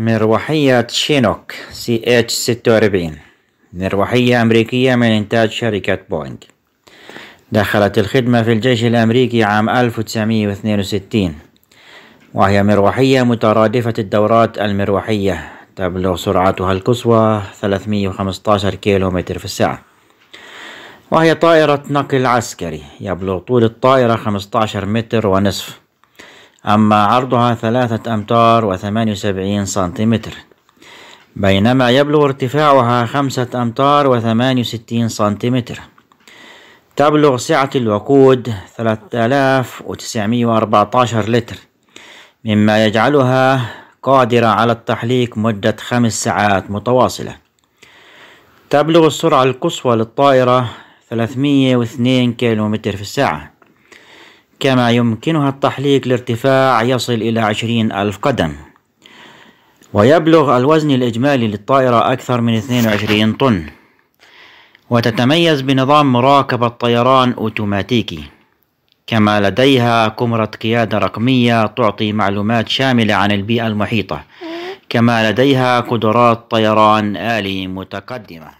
مروحية شينوك سي اتش واربعين مروحية أمريكية من إنتاج شركة بوينغ دخلت الخدمة في الجيش الأمريكي عام ألف وستين وهي مروحية مترادفة الدورات المروحية تبلغ سرعتها القصوى كيلو متر في الساعة وهي طائرة نقل عسكري يبلغ طول الطائرة خمستاشر متر ونصف أما عرضها ثلاثة أمتار وثمانية وسبعين سنتيمتر بينما يبلغ ارتفاعها خمسة أمتار وثمانية وستين سنتيمتر تبلغ سعة الوقود ثلاثة آلاف وتسعمية عشر لتر مما يجعلها قادرة على التحليق مدة خمس ساعات متواصلة تبلغ السرعة القصوى للطائرة ثلاثمية واثنين كيلومتر في الساعة كما يمكنها التحليق لارتفاع يصل إلى عشرين ألف قدم ويبلغ الوزن الإجمالي للطائرة أكثر من 22 طن وتتميز بنظام مراقبة طيران أوتوماتيكي كما لديها كمرة قيادة رقمية تعطي معلومات شاملة عن البيئة المحيطة كما لديها قدرات طيران آلي متقدمة